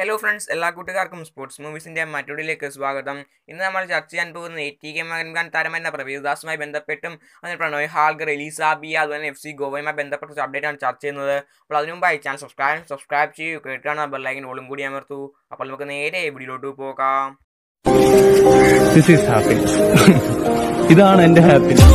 hello friends എല്ലാ കൂട്ടുകാർക്കും sports മൂവീസിൻ്റെ മറ്റൊടിലേക്ക് സ്വാഗതം ഇന്ന് നമ്മൾ ചർച്ച ചെയ്യാൻ പോകുന്ന എ ടി കെ മകൻഖാൻ താരമെന്ന പ്രവീതദാസുമായി ബന്ധപ്പെട്ടും അതിന് പ്രണോയ് ഹാൽഗർ എലിസാബി അതുപോലെ എഫ് സി ഗോവയുമായി ബന്ധപ്പെട്ട അപ്ഡേറ്റ് ആണ് ചർച്ച ചെയ്യുന്നത് അപ്പോൾ അതിനു മുമ്പ് ചാനൽ സബ്സ്ക്രൈബ് സബ്സ്ക്രൈബ് ചെയ്യൂ കേട്ടാണ് ബെല്ലൈക്കൻ ഓളും കൂടി അമർത്തു അപ്പോൾ നമുക്ക് നേരെ എവിടെയിലോട്ട് പോകാം ഇതാണ് എൻ്റെ ഹാപ്പിനെസ്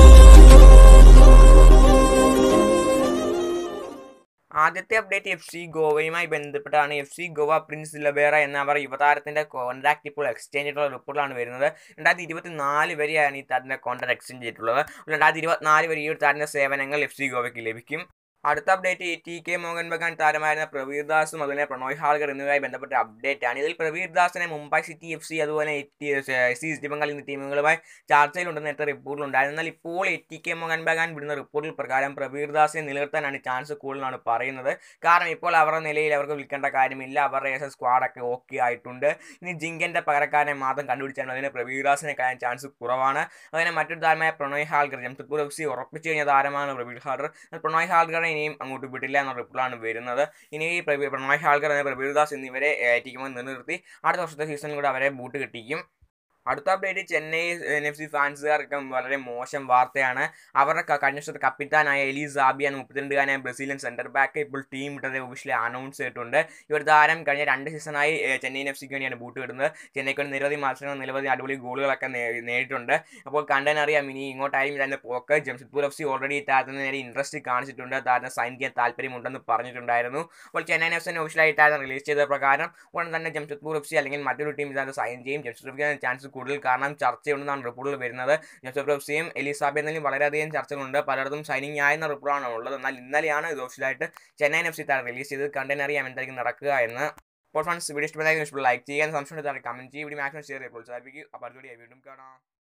ആദ്യത്തെ അപ്ഡേറ്റ് എഫ് സി ഗോവയുമായി ബന്ധപ്പെട്ടാണ് എഫ് സി ഗോവ പ്രിൻസ് ലബേറ എന്ന അവർ യുവതാരത്തിന്റെ കോൺട്രാക്ട് ഇപ്പോൾ എക്സ്ചേഞ്ച് ചെയ്തിട്ടുള്ള റിപ്പോർട്ടാണ് വരുന്നത് രണ്ടായിരത്തി ഇരുപത്തി നാല് വരെയാണ് ഈ താരത്തിന്റെ കോൺട്രാക്ട് എക്സ്ചേഞ്ച് ചെയ്തിട്ടുള്ളത് രണ്ടായിരത്തി ഇരുപത്തിനാല് വരെ ഈ ഒരു താരത്തിന്റെ സേവനങ്ങൾ എഫ് സി ഗോവയ്ക്ക് ലഭിക്കും അടുത്ത update T K Mohun Bagan താരമായിരുന്ന പ്രവീർ ദാസും അതുപോലെ പ്രണോയ് ഹാൾഗർ എന്നിവരുമായി ബന്ധപ്പെട്ട അപ്ഡേറ്റ് ആണ് ഇതിൽ പ്രവീർ ദാസിനെ മുംബൈ സിറ്റി എഫ് സി അതുപോലെ എഫ് സി ഈസ്റ്റ് ബംഗാൾ എന്നീ ടീമുകളുമായി ചർച്ചയിലുണ്ടെന്ന് നേരത്തെ റിപ്പോർട്ടിലുണ്ടായിരുന്നു എന്നാൽ ഇപ്പോൾ ടി കെ മോഹൻ ബഗാൻ വിടുന്ന റിപ്പോർട്ടിൽ പ്രകാരം പ്രവീർ ദാസിനെ നിലനിർത്താനാണ് ചാൻസ് കൂടുതലാണ് പറയുന്നത് കാരണം ഇപ്പോൾ അവരുടെ നിലയിൽ അവർക്ക് വിൽക്കേണ്ട കാര്യമില്ല അവരുടെ സ്ക്വാഡൊക്കെ ഓക്കെ ആയിട്ടുണ്ട് ഇനി ജിങ്കൻ്റെ പകരക്കാരനെ മാത്രം കണ്ടുപിടിച്ചാൽ അതിന് പ്രവീർ ദാസിനെ കാണാൻ ചാൻസ് കുറവാണ് അങ്ങനെ മറ്റൊരു താരമായ പ്രണോയ് ഹാൾഗർ ജംഷഡ്പൂർ എഫ് സി ഉറപ്പിച്ചു കഴിഞ്ഞ താരമാണ് പ്രവീർ ഹാൾഗർ പ്രണോയ് ഹാൾഗറിനെ ഇനിയും അങ്ങോട്ട് വിടില്ല എന്ന റിപ്പോർട്ടാണ് വരുന്നത് ഇനി ഈ പ്രണോയ് ഹാൾക്കർ എന്ന പ്രബീർദാസ് എന്നിവരെ ഏറ്റിക്കുമെന്ന് നിലനിർത്തി അടുത്ത വർഷത്തെ സീസണിൽ കൂടെ അവരെ ബൂട്ട് കിട്ടിക്കും അടുത്ത update Chennaiyin F C ഫാൻസുകാർക്ക് വളരെ മോശം വാർത്തയാണ് അവരുടെ കഴിഞ്ഞ വർഷത്തെ കപ്പിത്താനായ എലി സാബി മുപ്പത്തിരണ്ടുകാരനായ ബ്രസീലിയൻ സെൻറ്റർ ബാക്ക് ഇപ്പോൾ ടീം ഇട്ടത് ഒഫീഷ്യലി അനൗൺസ് ചെയ്തിട്ടുണ്ട് ഇവർ താരം കഴിഞ്ഞ രണ്ട് സീസണായി ചെന്നൈ എൻ എഫ് സിക്ക് വേണ്ടിയാണ് ബൂട്ട് ഇടുന്നത് ചെന്നൈക്ക് വേണ്ടി നിരവധി മത്സരങ്ങൾ നിരവധി അടിപൊളി ഗോളുകളൊക്കെ നേടിയിട്ടുണ്ട് അപ്പോൾ കണ്ടനറിയാം ഇനി ഇങ്ങോട്ടായാലും ഇതിൻ്റെ പോക്ക് ജംഷഡ്പൂർ എഫ് സി ഓൾറെഡി താരത്തിന് നേരെ ഇൻട്രസ്റ്റ് കാണിച്ചിട്ടുണ്ട് താരത്തിന് സൈൻ ചെയ്യാൻ താല്പര്യമുണ്ടെന്ന് പറഞ്ഞിട്ടുണ്ടായിരുന്നു അപ്പോൾ ചെന്നൈ എഫ് സിനെ ഒഫീഷ്യലായി റിലീസ് ചെയ്ത പ്രകാരം ഉടൻ തന്നെ ജംഷഡ്പൂർ എഫ് സി അല്ലെങ്കിൽ മറ്റൊരു ടീം ഇതാരത്തെ സൈൻ ചെയ്യും ജംഷഡ്പൂർ ചാൻസ് കൂടുതൽ കാരണം ചർച്ചയുണ്ടെന്നാണ് റിപ്പോർട്ടുകൾ വരുന്നത് ജോസഫ് റോപ്സിയും എലിസാബെ വളരെയധികം ചർച്ചകളുണ്ട് പലയിടത്തും സൈനിങ് ആയെന്ന റിപ്പോർട്ടാണ് ഉള്ളത് എന്നാൽ ഇന്നലെയാണ് ഇത് ഓഫീഷ്യലായിട്ട് ചെന്നൈയിൻ എഫ് സി താരം റിലീസ് ചെയ്ത് കണ്ടെയ്നറിയാൻ എന്തായിരിക്കും നടക്കുക എന്ന് അപ്പോൾ ഫ്രണ്ട്സ് വീഡിയോ ഇഷ്ടപ്പെട്ടെങ്കിൽ ലൈക്ക് ചെയ്യാൻ സംശയം കമൻറ്റ് ചെയ്യും വീഡിയോ മാക്സിമം ഷെയർ ചെയ്യപ്പോൾ സാധിക്കും അപ്പോൾ അടുത്ത വീഡിയോ വീണ്ടും കാണാം